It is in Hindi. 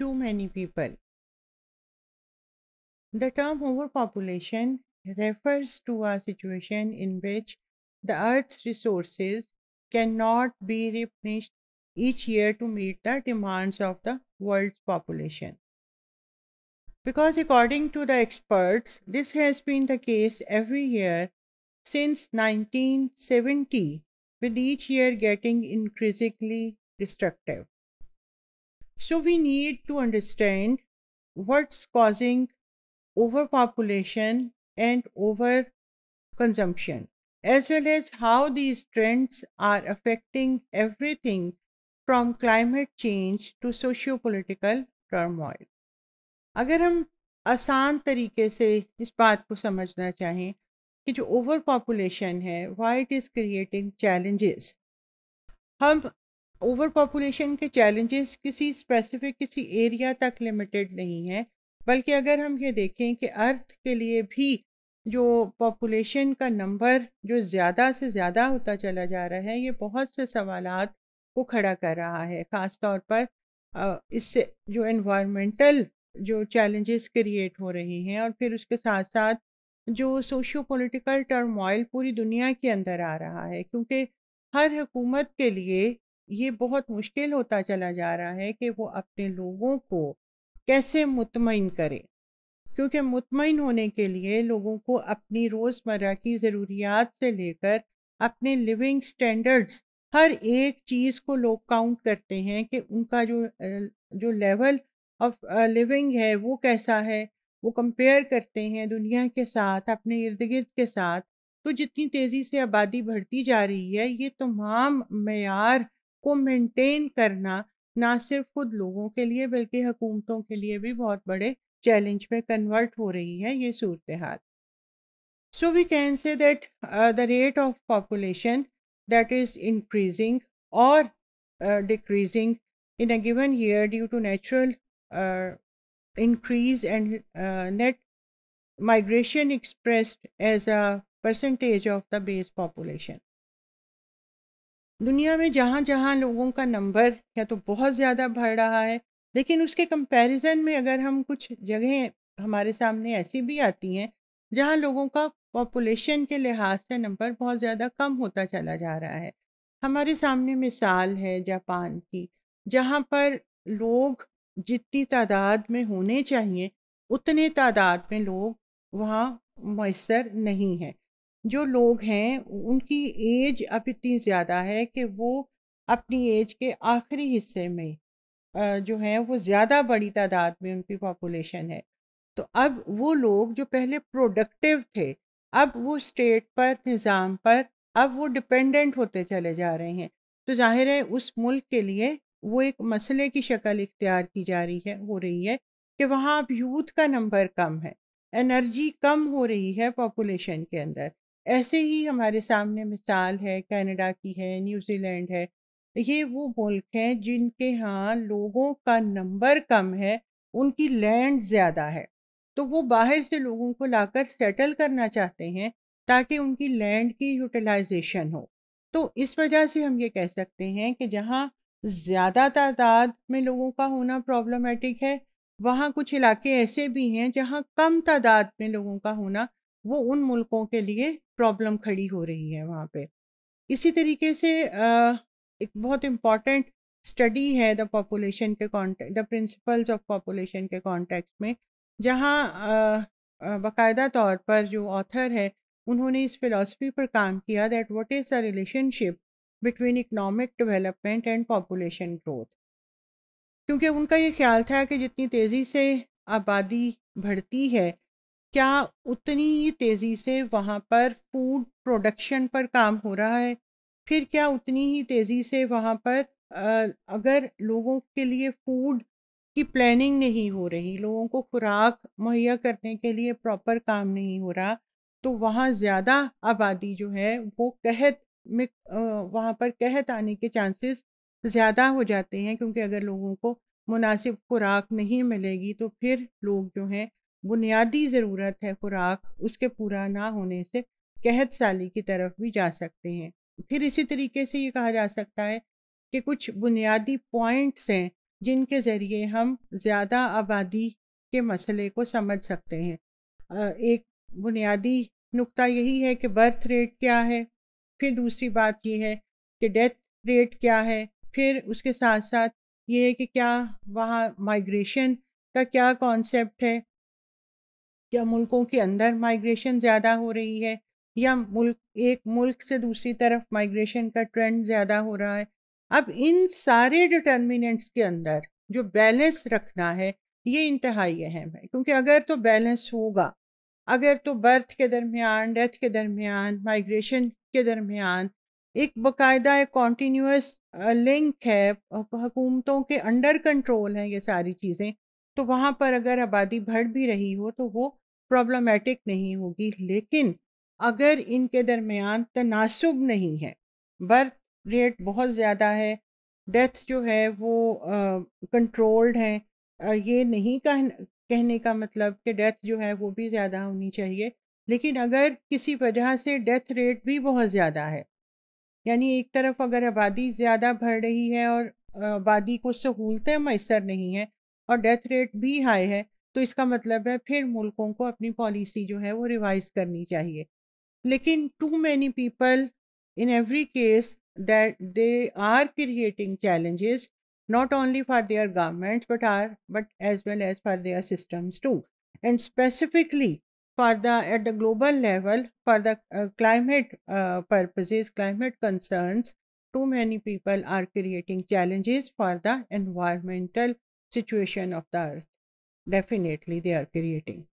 too many people. The term overpopulation refers to a situation in which the earth's resources cannot be replenished each year to meet the demands of the world's population. Because according to the experts, this has been the case every year since 1970, with each year getting increasingly destructive. So we need to understand what's causing overpopulation and overconsumption, as well as how these trends are affecting everything from climate change to socio-political turmoil. अगर हम आसान तरीके से इस बात को समझना चाहें कि जो ओवर पॉपुलेशन है why it is creating challenges हम ओवर पॉपुलेशन के चैलेंजेस किसी स्पेसिफिक किसी एरिया तक लिमिटेड नहीं है बल्कि अगर हम ये देखें कि अर्थ के लिए भी जो पॉपुलेशन का नंबर जो ज़्यादा से ज़्यादा होता चला जा रहा है ये बहुत से सवाल को खड़ा कर रहा है ख़ास तौर पर इससे जो इन्वामेंटल जो चैलेंजेस क्रिएट हो रही हैं और फिर उसके साथ साथ जो सोशो पोलिटिकल टर्मोइल पूरी दुनिया के अंदर आ रहा है क्योंकि हर हुकूमत के लिए ये बहुत मुश्किल होता चला जा रहा है कि वो अपने लोगों को कैसे मुतमिन करे क्योंकि मुतमिन होने के लिए लोगों को अपनी रोज़मर्रा की ज़रूरियात से लेकर अपने लिविंग स्टैंडर्ड्स हर एक चीज़ को लोग काउंट करते हैं कि उनका जो जो लेवल ऑफ लिविंग है वो कैसा है वो कंपेयर करते हैं दुनिया के साथ अपने इर्द गिर्द के साथ तो जितनी तेज़ी से आबादी बढ़ती जा रही है ये तमाम मैार को मेंटेन करना ना सिर्फ खुद लोगों के लिए बल्कि हुकूमतों के लिए भी बहुत बड़े चैलेंज में कन्वर्ट हो रही है ये सूरत हाल so we can say that the rate of population that is increasing और decreasing in a given year due to natural increase and net migration migration as a percentage of the base population दुनिया में जहाँ जहाँ लोगों का नंबर या तो बहुत ज़्यादा बढ़ रहा है लेकिन उसके कंपैरिजन में अगर हम कुछ जगहें हमारे सामने ऐसी भी आती हैं जहाँ लोगों का पॉपुलेशन के लिहाज से नंबर बहुत ज़्यादा कम होता चला जा रहा है हमारे सामने मिसाल है जापान की जहाँ पर लोग जितनी तादाद में होने चाहिए उतने तादाद में लोग वहाँ मैसर नहीं हैं जो लोग हैं उनकी एज अब इतनी ज़्यादा है कि वो अपनी एज के आखिरी हिस्से में जो है वो ज़्यादा बड़ी तादाद में उनकी पॉपुलेशन है तो अब वो लोग जो पहले प्रोडक्टिव थे अब वो स्टेट पर निज़ाम पर अब वो डिपेंडेंट होते चले जा रहे हैं तो जाहिर है उस मुल्क के लिए वो एक मसले की शक्ल इख्तियार की जा रही है हो रही है कि वहाँ अब यूथ का नंबर कम है एनर्जी कम हो रही है पॉपुलेशन के अंदर ऐसे ही हमारे सामने मिसाल है कनाडा की है न्यूजीलैंड है ये वो मुल्क हैं जिनके यहाँ लोगों का नंबर कम है उनकी लैंड ज़्यादा है तो वो बाहर से लोगों को लाकर सेटल करना चाहते हैं ताकि उनकी लैंड की यूटिलाइजेशन हो तो इस वजह से हम ये कह सकते हैं कि जहाँ ज़्यादा तादाद में लोगों का होना प्रॉब्लमेटिक है वहाँ कुछ इलाके ऐसे भी हैं जहाँ कम तादाद में लोगों का होना वो उन मुल्कों के लिए प्रॉब्लम खड़ी हो रही है वहाँ पे इसी तरीके से एक बहुत इम्पॉर्टेंट स्टडी है द पॉपुलेशन के context the principles of population के कॉन्टेक्ट में जहाँ बाकायदा तौर पर जो ऑथर है उन्होंने इस फिलॉसफी पर काम किया that what is the relationship between economic development and population growth क्योंकि उनका ये ख्याल था कि जितनी तेज़ी से आबादी बढ़ती है क्या उतनी ही तेज़ी से वहाँ पर फूड प्रोडक्शन पर काम हो रहा है फिर क्या उतनी ही तेज़ी से वहाँ पर अगर लोगों के लिए फूड की प्लानिंग नहीं हो रही लोगों को खुराक मुहैया करने के लिए प्रॉपर काम नहीं हो रहा तो वहाँ ज़्यादा आबादी जो है वो कहत में वहाँ पर कहत आने के चांसेस ज़्यादा हो जाते हैं क्योंकि अगर लोगों को मुनासिब खुराक नहीं मिलेगी तो फिर लोग जो हैं बुनियादी ज़रूरत है खुराक उसके पूरा ना होने से कहत साली की तरफ भी जा सकते हैं फिर इसी तरीके से ये कहा जा सकता है कि कुछ बुनियादी पॉइंट्स हैं जिनके ज़रिए हम ज़्यादा आबादी के मसले को समझ सकते हैं एक बुनियादी नुक्ता यही है कि बर्थ रेट क्या है फिर दूसरी बात यह है कि डेथ रेट क्या है फिर उसके साथ साथ ये है कि क्या वहाँ माइग्रेशन का क्या कॉन्सेप्ट है या मुल्कों के अंदर माइग्रेशन ज़्यादा हो रही है या मुल्क एक मुल्क से दूसरी तरफ माइग्रेशन का ट्रेंड ज़्यादा हो रहा है अब इन सारे डिटर्मिनेंट्स के अंदर जो बैलेंस रखना है ये इंतहाई अहम है क्योंकि अगर तो बैलेंस होगा अगर तो बर्थ के दरमियान डेथ के दरमियान माइग्रेशन के दरमियान एक बाकायदा एक कॉन्टीन्यूस लिंक है हुकूमतों के अंडर कंट्रोल हैं ये सारी चीज़ें तो वहाँ पर अगर आबादी बढ़ भी रही हो तो वो प्रॉब्लमेटिक नहीं होगी लेकिन अगर इनके दरमियान तनासब नहीं है बर्थ रेट बहुत ज़्यादा है डेथ जो है वो कंट्रोल्ड है ये नहीं कह कहने का मतलब कि डेथ जो है वो भी ज़्यादा होनी चाहिए लेकिन अगर किसी वजह से डेथ रेट भी बहुत ज़्यादा है यानी एक तरफ अगर आबादी ज़्यादा बढ़ रही है और आबादी को सहूलतें मैसर नहीं है और डेथ रेट भी हाई है तो इसका मतलब है फिर मुल्कों को अपनी पॉलिसी जो है वो रिवाइज करनी चाहिए लेकिन too many people in every case that they are creating challenges not only for their governments but are but as well as for their systems too and specifically for the at the global level for the climate purposes climate concerns too many people are creating challenges for the environmental situation of the earth definitely they are creating